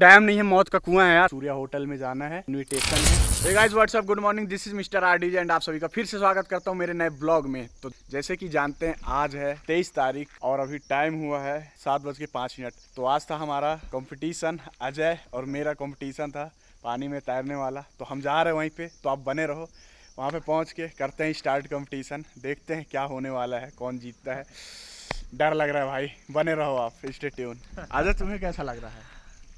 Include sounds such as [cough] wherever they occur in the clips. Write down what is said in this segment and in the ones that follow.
time नहीं है मौत का कुआं है यार सूर्या होटल में जाना है इन्विटेशन है WhatsApp good morning this is mister R DJ and आप सभी का फिर से स्वागत करता हूँ मेरे नए ब्लॉग में तो जैसे कि जानते हैं आज है तेईस तारीख और अभी टाइम हुआ है सात बज के पाँच मिनट तो आज था हमारा कॉम्पिटिशन अजय और मेरा कॉम्पिटिशन था पानी में तैरने वाला तो हम जा रहे हैं वहीं पे तो आप बने रहो वहाँ पे पहुँच के करते हैं स्टार्ट कॉम्पिटिशन देखते हैं क्या होने वाला है कौन जीतता है डर लग रहा है भाई बने रहो आप स्टेट्यून [laughs] आज तुम्हें कैसा लग रहा है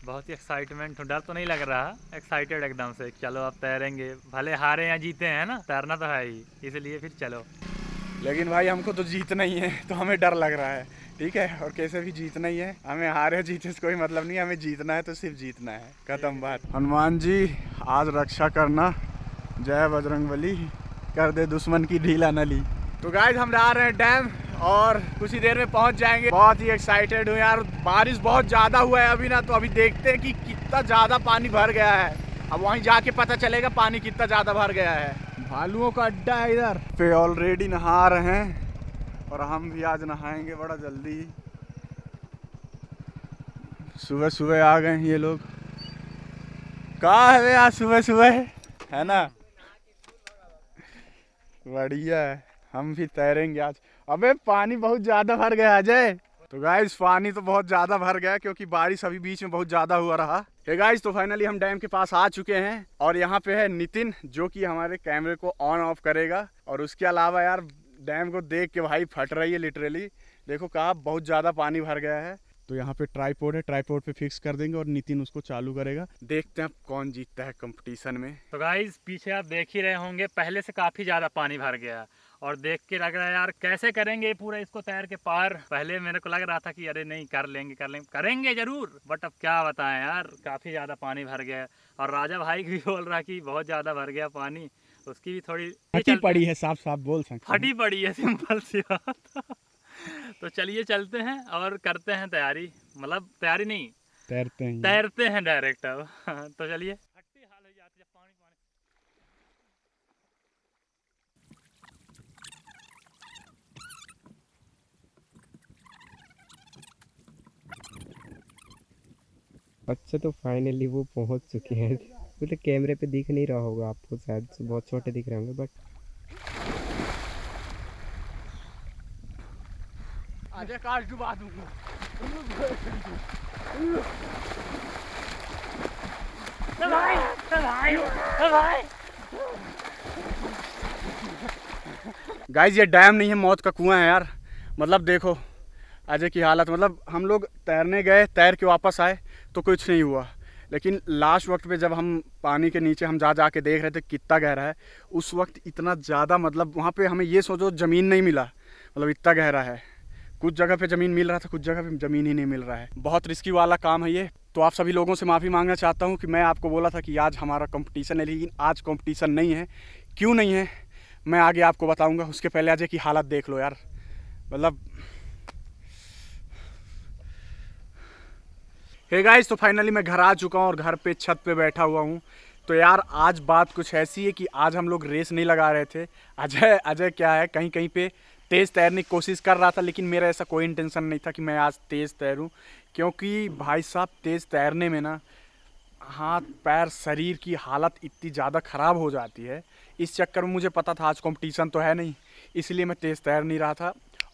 बहुत ही एक्साइटमेंट तो डर तो नहीं लग रहा एक्साइटेड एकदम से चलो आप तैरेंगे भले हारे या जीते हैं ना तैरना तो है ही इसलिए फिर चलो लेकिन भाई हमको तो जीतना ही है तो हमें डर लग रहा है ठीक है और कैसे भी जीतना ही है हमें हारे जीते से कोई मतलब नहीं हमें जीतना है तो सिर्फ जीतना है खत्म बात हनुमान जी आज रक्षा करना जय बजरंगबली कर दे दुश्मन की ढीला नली तो गाय हम जा रहे हैं डैम और कुछ ही देर में पहुंच जाएंगे बहुत ही एक्साइटेड हूँ यार बारिश बहुत ज़्यादा हुआ है अभी ना तो अभी देखते हैं कि कितना ज़्यादा पानी भर गया है अब वहीं जाके पता चलेगा पानी कितना ज़्यादा भर गया है भालुओं का अड्डा है इधर पे ऑलरेडी नहा रहे हैं और हम भी आज नहाएंगे बड़ा जल्दी सुबह सुबह आ गए ये लोग कहा है आज सुबह सुबह है ना बढ़िया है हम भी तैरेंगे आज अबे पानी बहुत ज्यादा भर गया अजय तो गाइज पानी तो बहुत ज्यादा भर गया क्योंकि बारिश अभी बीच में बहुत ज्यादा हुआ रहा हे गाइज तो फाइनली हम डैम के पास आ चुके हैं और यहाँ पे है नितिन जो कि हमारे कैमरे को ऑन ऑफ करेगा और उसके अलावा यार डैम को देख के भाई फट रही है लिटरली देखो कहा बहुत ज़्यादा पानी भर गया है तो यहाँ पे ट्राईपोर्ड है ट्राईपोर्ड पे फिक्स कर देंगे और नितिन उसको चालू करेगा देखते हैं कौन जीतता है कंपटीशन में तो गाइज पीछे आप देख ही रहे होंगे पहले से काफ़ी ज़्यादा पानी भर गया और देख के लग रहा है यार कैसे करेंगे पूरा इसको तैर के पार पहले मेरे को लग रहा था कि अरे नहीं कर लेंगे कर लेंगे करेंगे जरूर बट अब क्या बताएं यार काफ़ी ज़्यादा पानी भर गया और राजा भाई भी [laughs] बोल रहा कि बहुत ज़्यादा भर गया पानी उसकी भी थोड़ी फटी पड़ी है साफ साफ बोल सकते फटी पड़ी है सिंपल सी बात [laughs] तो चलिए चलते हैं और करते हैं तैयारी मतलब तैयारी नहीं तैरते हैं तैरते हैं डायरेक्ट अब [laughs] तो चलिए अच्छा तो फाइनली वो पहुंच चुके हैं मतलब तो कैमरे पे दिख नहीं रहा होगा आपको शायद बहुत छोटे दिख रहे होंगे बट गाइस ये डैम नहीं है मौत का कुआं है यार मतलब देखो अजय की हालत मतलब हम लोग तैरने गए तैर के वापस आए तो कुछ नहीं हुआ लेकिन लास्ट वक्त पे जब हम पानी के नीचे हम जा जा के देख रहे थे कितना गहरा है उस वक्त इतना ज़्यादा मतलब वहाँ पे हमें ये सोचो ज़मीन नहीं मिला मतलब इतना गहरा है कुछ जगह पे ज़मीन मिल रहा था कुछ जगह पे ज़मीन ही नहीं मिल रहा है बहुत रिस्की वाला काम है ये तो आप सभी लोगों से माफ़ी मांगना चाहता हूँ कि मैं आपको बोला था कि आज हमारा कॉम्पिटिशन है लेकिन आज कॉम्पिटिशन नहीं है क्यों नहीं है मैं आगे आपको बताऊँगा उसके पहले आज की हालत देख लो यार मतलब हे गाइस तो फाइनली मैं घर आ चुका हूँ और घर पे छत पे बैठा हुआ हूँ तो यार आज बात कुछ ऐसी है कि आज हम लोग रेस नहीं लगा रहे थे अजय अजय क्या है कहीं कहीं पे तेज़ तैरने की कोशिश कर रहा था लेकिन मेरा ऐसा कोई इंटेंशन नहीं था कि मैं आज तेज़ तैरूँ क्योंकि भाई साहब तेज़ तैरने में ना हाथ पैर शरीर की हालत इतनी ज़्यादा ख़राब हो जाती है इस चक्कर में मुझे पता था आज कॉम्पिटिशन तो है नहीं इसलिए मैं तेज़ तैर नहीं रहा था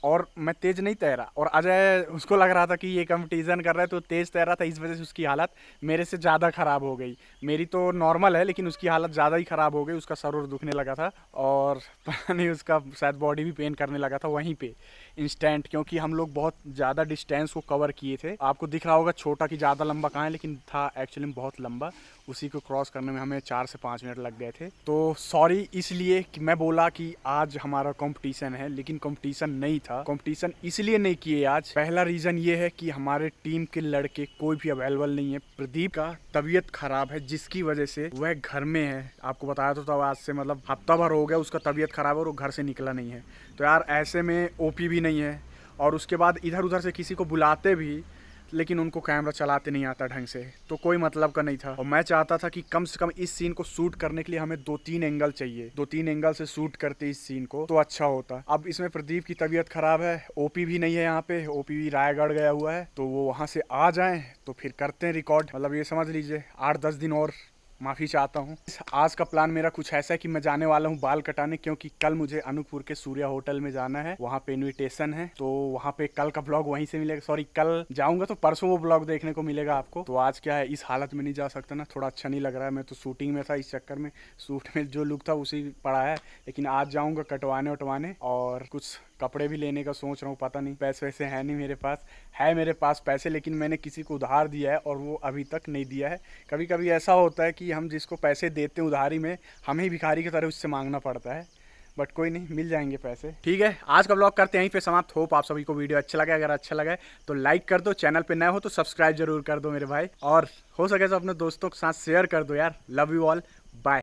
और मैं तेज़ नहीं तैरा और अजय उसको लग रहा था कि ये कंपटीज़न कर रहा है तो तेज़ तैरा था इस वजह से उसकी हालत मेरे से ज़्यादा ख़राब हो गई मेरी तो नॉर्मल है लेकिन उसकी हालत ज़्यादा ही ख़राब हो गई उसका सर और दुखने लगा था और [laughs] पता नहीं उसका शायद बॉडी भी पेन करने लगा था वहीं पर इंस्टेंट क्योंकि हम लोग बहुत ज़्यादा डिस्टेंस को कवर किए थे आपको दिख रहा होगा छोटा कि ज़्यादा लंबा कहाँ है लेकिन था एक्चुअली बहुत लंबा उसी को क्रॉस करने में हमें चार से पाँच मिनट लग गए थे तो सॉरी इसलिए कि मैं बोला कि आज हमारा कंपटीशन है लेकिन कंपटीशन नहीं था कंपटीशन इसलिए नहीं किए आज पहला रीज़न ये है कि हमारे टीम के लड़के कोई भी अवेलेबल नहीं है प्रदीप का तबीयत खराब है जिसकी वजह से वह घर में है आपको बताया तो तब आज से मतलब हफ्ता भर हो गया उसका तबीयत खराब है और वो घर से निकला नहीं है तो यार ऐसे में ओ भी नहीं है और उसके बाद इधर उधर से किसी को बुलाते भी लेकिन उनको कैमरा चलाते नहीं आता ढंग से तो कोई मतलब का नहीं था और मैं चाहता था कि कम से कम इस सीन को शूट करने के लिए हमें दो तीन एंगल चाहिए दो तीन एंगल से शूट करते इस सीन को तो अच्छा होता अब इसमें प्रदीप की तबीयत खराब है ओपी भी नहीं है यहाँ पे ओपी भी रायगढ़ गया हुआ है तो वो वहाँ से आ जाए तो फिर करते हैं रिकॉर्ड मतलब ये समझ लीजिए आठ दस दिन और माफ़ी चाहता हूँ आज का प्लान मेरा कुछ ऐसा है कि मैं जाने वाला हूँ बाल कटाने क्योंकि कल मुझे अनूपपुर के सूर्या होटल में जाना है वहाँ पे इनविटेशन है तो वहाँ पे कल का ब्लॉग वहीं से मिलेगा सॉरी कल जाऊँगा तो परसों वो ब्लॉग देखने को मिलेगा आपको तो आज क्या है इस हालत में नहीं जा सकता ना थोड़ा अच्छा नहीं लग रहा है मैं तो शूटिंग में था इस चक्कर में सूट में जो लुक था उसी पड़ा है लेकिन आज जाऊँगा कटवाने वटवाने और कुछ कपड़े भी लेने का सोच रहा हूँ पता नहीं पैसे वैसे हैं नहीं मेरे पास है मेरे पास पैसे लेकिन मैंने किसी को उधार दिया है और वो अभी तक नहीं दिया है कभी कभी ऐसा होता है कि हम जिसको पैसे देते हैं उधारी में हमें भिखारी की तरह उससे मांगना पड़ता है बट कोई नहीं मिल जाएंगे पैसे ठीक है आज का ब्लॉग करते हैं यहीं पे समाप्त होप आप सभी को वीडियो अच्छा लगा अगर अच्छा लगा तो लाइक कर दो चैनल पे नए हो तो सब्सक्राइब जरूर कर दो मेरे भाई और हो सके तो अपने दोस्तों के साथ शेयर कर दो यार लव यू ऑल